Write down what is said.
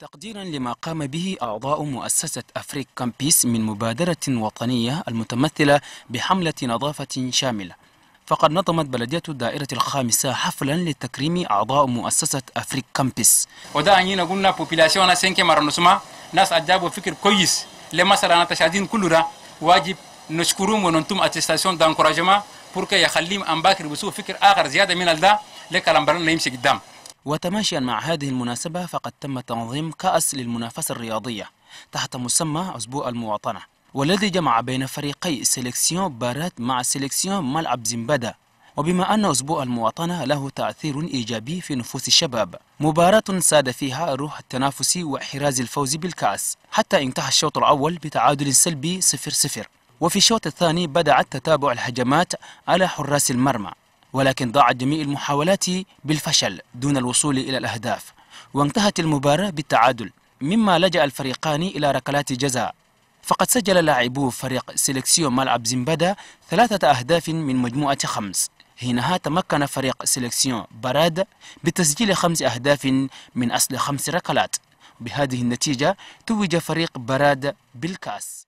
تقديرا لما قام به أعضاء مؤسسة أفريك كامبيس من مبادرة وطنية المتمثلة بحملة نظافة شاملة فقد نظمت بلدية الدائرة الخامسة حفلا لتكريم أعضاء مؤسسة أفريك كامبيس وده أنينا قلنا بوبيلاسيون أنا سنكي مرة نسمع ناس أجابوا فكر كويس لما أنا تشاهدين كلنا واجب نشكرهم وننتم أتستاسيون دانكوراجما بوركا يخليهم أنباكر بسوء فكر آخر زيادة من الدا لكلام برنا يمشي قدام وتماشيا مع هذه المناسبة فقد تم تنظيم كأس للمنافسة الرياضية تحت مسمى أسبوع المواطنة والذي جمع بين فريقي سيليكسيون بارات مع سيليكسيون ملعب زنبدا وبما أن أسبوع المواطنة له تأثير إيجابي في نفوس الشباب مباراة ساد فيها روح التنافس وإحراز الفوز بالكأس حتى انتهى الشوط الأول بتعادل سلبي 0-0 وفي الشوط الثاني بدأ التتابع الهجمات على حراس المرمى ولكن ضاعت جميع المحاولات بالفشل دون الوصول إلى الأهداف وانتهت المباراة بالتعادل مما لجأ الفريقان إلى ركلات جزاء فقد سجل لاعبو فريق سيلكسيو ملعب زيمبادا ثلاثة أهداف من مجموعة خمس حينها تمكن فريق سيلكسيون براد بتسجيل خمس أهداف من أصل خمس ركلات بهذه النتيجة توج فريق براد بالكاس